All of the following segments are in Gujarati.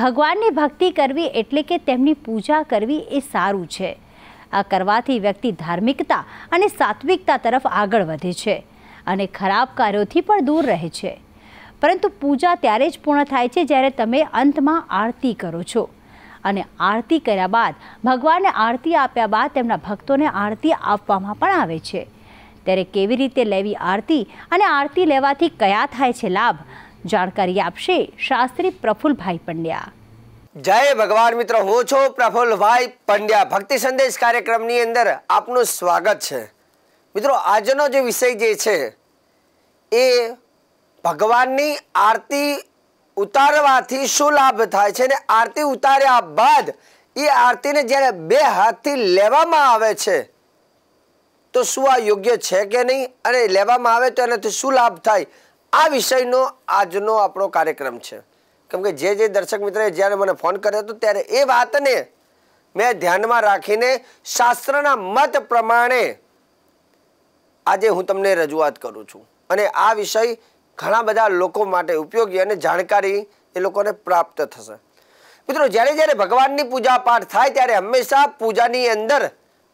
ભગવાનની ભક્તિ કરવી એટલે કે તેમની પૂજા કરવી એ સારું છે આ કરવાથી વ્યક્તિ ધાર્મિકતા અને સાત્વિકતા તરફ આગળ વધે છે અને ખરાબ કાર્યોથી પણ દૂર રહે છે પરંતુ પૂજા ત્યારે જ પૂર્ણ થાય છે જ્યારે તમે અંતમાં આરતી કરો છો અને આરતી કર્યા બાદ ભગવાનને આરતી આપ્યા બાદ તેમના ભક્તોને આરતી આપવામાં પણ આવે છે ત્યારે કેવી રીતે લેવી આરતી અને આરતી લેવાથી કયા થાય છે લાભ જાણકારી આપશે શાસ્ત્રી પ્રફુલભાઈ પંડ્યા જય ભગવાન મિત્રો હું છું પ્રફુલભાઈ પંડ્યા ભક્તિ સંદેશ કાર્યક્રમની અંદર આપનું સ્વાગત છે મિત્રો આજનો જે વિષય જે છે એ ભગવાનની આરતી ઉતારવાથી શું લાભ થાય છે ને આરતી ઉતાર્યા બાદ એ આરતીને જ્યારે બે હાથથી લેવામાં આવે છે તો શું આ યોગ્ય છે કે નહીં અને લેવામાં આવે તો એનાથી શું લાભ થાય આ વિષયનો આજનો આપણો કાર્યક્રમ છે કેમ કે જે જે દર્શક મિત્રએ જ્યારે મને ફોન કર્યો હતો ત્યારે એ વાતને મેં ધ્યાનમાં રાખીને શાસ્ત્રના મત પ્રમાણે આજે હું તમને રજૂઆત કરું છું અને આ વિષય ઘણા બધા લોકો માટે ઉપયોગી અને જાણકારી એ લોકોને પ્રાપ્ત થશે મિત્રો જ્યારે જ્યારે ભગવાનની પૂજા પાઠ થાય ત્યારે હંમેશા પૂજાની અંદર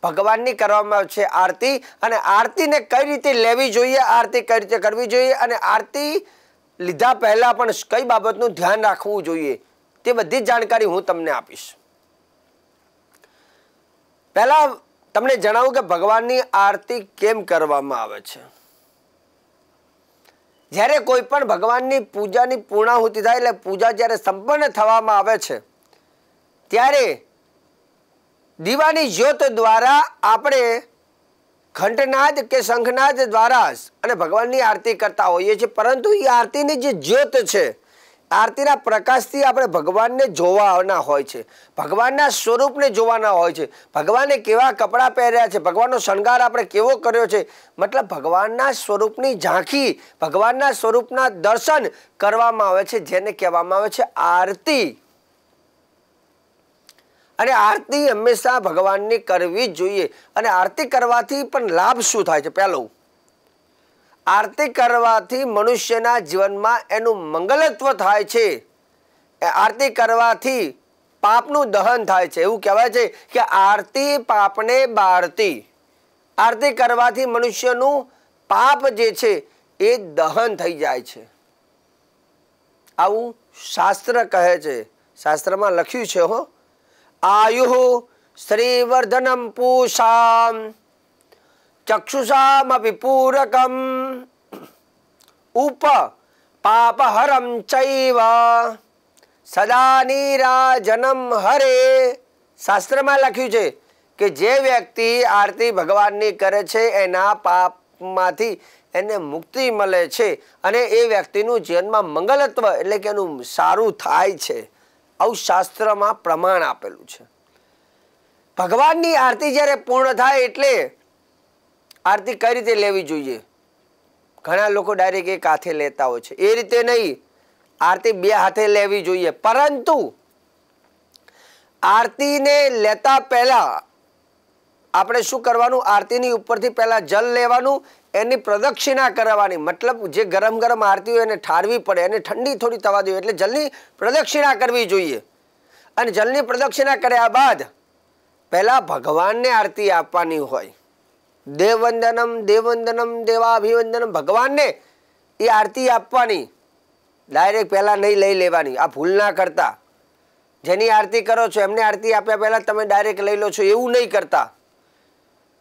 ભગવાનની કરવામાં આવશે આરતી અને આરતીને કઈ રીતે લેવી જોઈએ આરતી કઈ રીતે કરવી જોઈએ અને આરતી લીધા પહેલાં પણ કઈ બાબતનું ધ્યાન રાખવું જોઈએ તે બધી જ જાણકારી હું તમને આપીશ પહેલાં તમને જણાવું કે ભગવાનની આરતી કેમ કરવામાં આવે છે જ્યારે કોઈ પણ ભગવાનની પૂજાની પૂર્ણાહુતિ થાય એટલે પૂજા જ્યારે સંપન્ન થવામાં આવે છે ત્યારે દીવાની જ્યોત દ્વારા આપણે ઘંટનાદ કે શંખનાદ દ્વારા અને ભગવાનની આરતી કરતા હોઈએ છીએ પરંતુ એ આરતીની જે જ્યોત છે આરતીના પ્રકાશથી આપણે ભગવાનને જોવાના હોય છે ભગવાનના સ્વરૂપને જોવાના હોય છે ભગવાને કેવા કપડાં પહેર્યા છે ભગવાનનો શણગાર આપણે કેવો કર્યો છે મતલબ ભગવાનના સ્વરૂપની ઝાંખી ભગવાનના સ્વરૂપના દર્શન કરવામાં આવે છે જેને કહેવામાં આવે છે આરતી અને આરતી હંમેશા ભગવાનની કરવી જ જોઈએ અને આરતી કરવાથી પણ લાભ શું થાય છે પહેલું આરતી કરવાથી મનુષ્યના જીવનમાં એનું મંગલત્વ થાય છે આરતી કરવાથી પાપનું દહન થાય છે એવું કહેવાય છે કે આરતી પાપને બારતી આરતી કરવાથી મનુષ્યનું પાપ જે છે એ દહન થઈ જાય છે આવું શાસ્ત્ર કહે છે શાસ્ત્રમાં લખ્યું છે હો आयु श्रीवर्धन पूषा चक्षुषापि पूरक ઉપ पापहरम चैव સદા નીરાજનમ હરે શાસ્ત્રમાં લખ્યું છે કે જે વ્યક્તિ આરતી ભગવાનની કરે છે એના પાપમાંથી એને મુક્તિ મળે છે અને એ વ્યક્તિનું જીવનમાં મંગલત્વ એટલે કે એનું સારું થાય છે આવું શાસ્ત્રમાં પ્રમાણ આપેલું છે ભગવાનની આરતી જ્યારે પૂર્ણ થાય એટલે આરતી કઈ રીતે લેવી જોઈએ ઘણા લોકો ડાયરેક્ટ એક હાથે લેતા હોય છે એ રીતે નહીં આરતી બે હાથે લેવી જોઈએ પરંતુ આરતીને લેતા પહેલા આપણે શું કરવાનું આરતીની ઉપરથી પહેલાં જલ લેવાનું એની પ્રદક્ષિણા કરવાની મતલબ જે ગરમ ગરમ આરતી હોય એને ઠારવી પડે એને ઠંડી થોડી થવા દેવી એટલે જલની પ્રદક્ષિણા કરવી જોઈએ અને જલની પ્રદક્ષિણા કર્યા બાદ પહેલાં ભગવાનને આરતી આપવાની હોય દેવવંદનમ દેવવંદનમ દેવાભિવંદનમ ભગવાનને એ આરતી આપવાની ડાયરેક્ટ પહેલાં નહીં લઈ લેવાની આ ભૂલ ના કરતા જેની આરતી કરો છો એમને આરતી આપ્યા પહેલાં તમે ડાયરેક્ટ લઈ લો છો એવું નહીં કરતા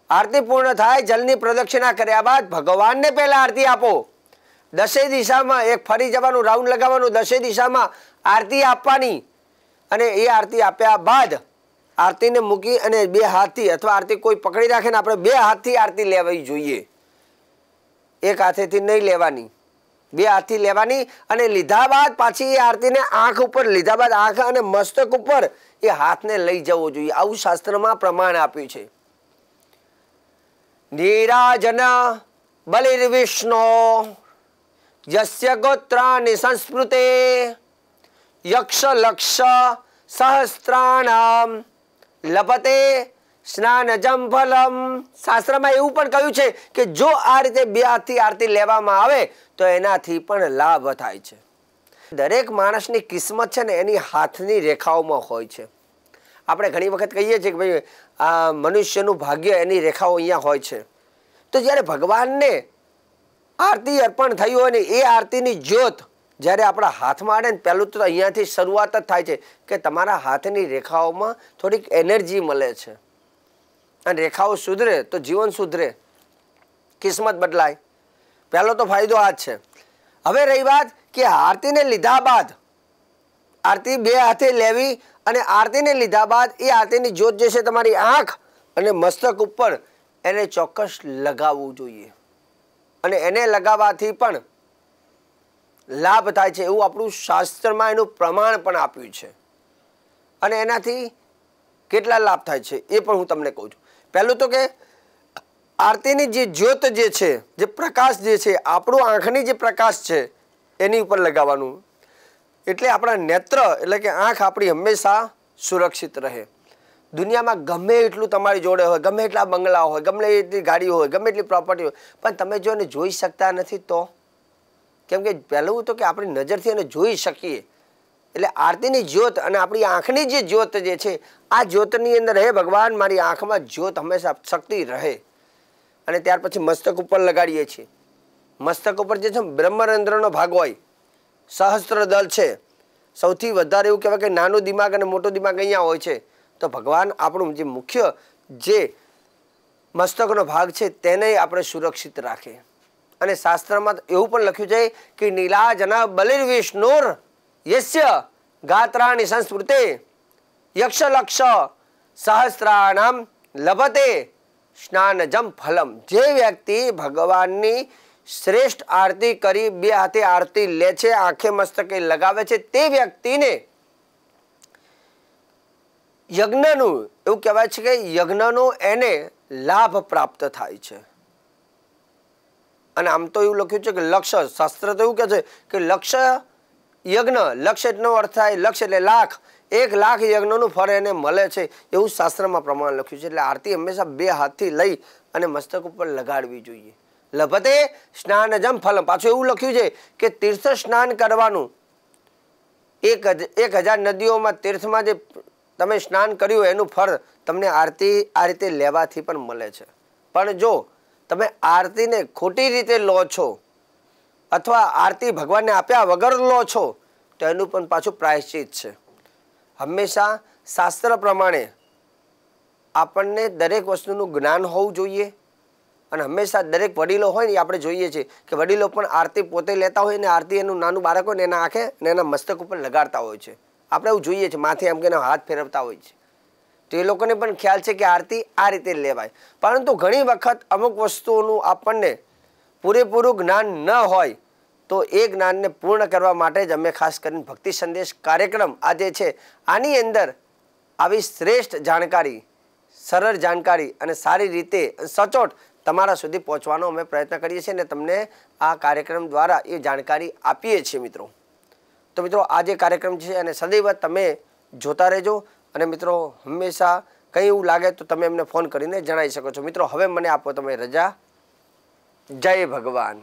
આરતી પૂર્ણ થાય જલની પ્રદક્ષિણા કર્યા બાદ ભગવાનને પહેલાં આરતી આપો દસે દિશામાં એક ફરી જવાનું રાઉન્ડ લગાવવાનું દસે દિશામાં આરતી આપવાની અને એ આરતી આપ્યા બાદ આરતીને મૂકી અને બે હાથથી અથવા આરતી કોઈ પકડી રાખે ને આપણે બે હાથથી આરતી લેવી જોઈએ એક હાથેથી નહીં લેવાની બે હાથથી લેવાની અને લીધા બાદ પાછી એ આરતીને આંખ ઉપર લીધા બાદ આંખ અને મસ્તક ઉપર એ હાથને લઈ જવો જોઈએ આવું શાસ્ત્રમાં પ્રમાણ આપ્યું છે નીરાજન બલિર્વિષ્ણો યસ્ય ગોત્રાની સંસ્મૃતે યક્ષલક્ષ સહસ્ત્રાણામ લપતે સ્નાનજમ ફલમ શાસ્ત્રમાં એવું પણ કહ્યું છે કે જો આ રીતે બે હાથથી આરતી લેવામાં આવે તો એનાથી પણ લાભ થાય છે દરેક માણસની કિસ્મત છે ને એની હાથની રેખાઓમાં હોય છે આપણે ઘણી વખત કહીએ છીએ કે ભાઈ આ મનુષ્યનું ભાગ્ય એની રેખાઓ અહીંયા હોય છે તો જ્યારે ભગવાનને આરતી અર્પણ થયું હોય ને એ આરતીની જ્યોત જ્યારે આપણા હાથમાં આવે ને પહેલું તો અહીંયાથી શરૂઆત જ થાય છે કે તમારા હાથની રેખાઓમાં થોડીક એનર્જી મળે છે અને રેખાઓ સુધરે તો જીવન સુધરે કિસ્મત બદલાય પહેલો તો ફાયદો આ જ છે હવે રહી વાત કે આરતીને લીધા બાદ આરતી બે હાથે લેવી અને આરતીને લીધા બાદ એ આરતીની જ્યોત જે છે તમારી આંખ અને મસ્તક ઉપર એને ચોક્કસ લગાવવું જોઈએ અને એને લગાવવાથી પણ લાભ થાય છે એવું આપણું શાસ્ત્રમાં એનું પ્રમાણ પણ આપ્યું છે અને એનાથી કેટલા લાભ થાય છે એ પણ હું તમને કહું છું પહેલું તો કે આરતીની જે જ્યોત જે છે જે પ્રકાશ જે છે આપણું આંખની જે પ્રકાશ છે એની ઉપર લગાવવાનું એટલે આપણા નેત્ર એટલે કે આંખ આપણી હંમેશા સુરક્ષિત રહે દુનિયામાં ગમે એટલું તમારી જોડે હોય ગમે એટલા બંગલા હોય ગમે એટલી ગાડી હોય ગમે એટલી પ્રોપર્ટી હોય પણ તમે જો એને જોઈ શકતા નથી તો કેમ કે પહેલું તો કે આપણી નજરથી એને જોઈ શકીએ એટલે આરતીની જ્યોત અને આપણી આંખની જે જ્યોત જે છે આ જ્યોતની અંદર હે ભગવાન મારી આંખમાં જ્યોત હંમેશા શક્તિ રહે અને ત્યાર પછી મસ્તક ઉપર લગાડીએ છીએ મસ્તક ઉપર જે છે બ્રહ્મરંધ્રનો ભાગ હોય સહસ્ત્ર દળ છે સૌથી વધારે એવું કહેવાય કે નાનો દિમાગ અને મોટો દિમાગ અહીંયા હોય છે તો ભગવાન આપણું જે મુખ્ય જે મસ્તકનો ભાગ છે તેને આપણે સુરક્ષિત રાખે અને શાસ્ત્રમાં એવું પણ લખ્યું છે કે નીલાજના બલિર્વિષ્ણુર યશ્ય ગાત્રાની સંસ્કૃતે યક્ષલક્ષ સહસ્ત્રાણામ લભતે સ્નાનજમ ફલમ જે વ્યક્તિ ભગવાનની શ્રેષ્ઠ આરતી કરી બે હાથે આરતી લે છે આંખે મસ્તકે લગાવે છે તે વ્યક્તિને યજ્ઞનું એવું કહેવાય છે કે યજ્ઞનો એને લાભ પ્રાપ્ત થાય છે અને આમ તો એવું લખ્યું છે કે લક્ષ્ય શાસ્ત્ર તો એવું કહે છે કે લક્ષ્ય યજ્ઞ લક્ષ એટલો અર્થ થાય લક્ષ એટલે લાખ એક લાખ યજ્ઞનું ફળ એને મળે છે એવું શાસ્ત્રમાં પ્રમાણ લખ્યું છે એટલે આરતી હંમેશા બે હાથથી લઈ અને મસ્તક ઉપર લગાડવી જોઈએ લભતે સ્નાનજમ ફલમ પાછું એવું લખ્યું છે કે તીર્થ સ્નાન કરવાનું એક એક હજાર નદીઓમાં તીર્થમાં જે તમે સ્નાન કર્યું એનું ફળ તમને આરતી આ રીતે લેવાથી પણ મળે છે પણ જો તમે આરતીને ખોટી રીતે લો છો અથવા આરતી ભગવાનને આપ્યા વગર લો છો તો એનું પણ પાછું પ્રાયશ્ચિત છે હંમેશા શાસ્ત્ર પ્રમાણે આપણને દરેક વસ્તુનું જ્ઞાન હોવું જોઈએ અને હંમેશા દરેક વડીલો હોય ને આપણે જોઈએ છીએ કે વડીલો પણ આરતી પોતે લેતા હોય ને આરતી એનું નાનું બાળક હોય ને એના આંખે ને એના મસ્તક ઉપર લગાડતા હોય છે આપણે એવું જોઈએ છીએ માથે એમ કે હાથ ફેરવતા હોય છે તો એ લોકોને પણ ખ્યાલ છે કે આરતી આ રીતે લેવાય પરંતુ ઘણી વખત અમુક વસ્તુઓનું આપણને પૂરેપૂરું જ્ઞાન ન હોય તો એ જ્ઞાનને પૂર્ણ કરવા માટે જ અમે ખાસ કરીને ભક્તિ સંદેશ કાર્યક્રમ આ જે છે આની અંદર આવી શ્રેષ્ઠ જાણકારી સરળ જાણકારી અને સારી રીતે સચોટ તમારા સુધી પહોંચવાનો અમે પ્રયત્ન કરીએ છીએ અને તમને આ કાર્યક્રમ દ્વારા એ જાણકારી આપીએ છીએ મિત્રો તો મિત્રો આ જે કાર્યક્રમ છે અને સદૈવ તમે જોતા રહેજો અને મિત્રો હંમેશા કંઈ એવું લાગે તો તમે એમને ફોન કરીને જણાવી શકો છો મિત્રો હવે મને આપો તમે રજા જય ભગવાન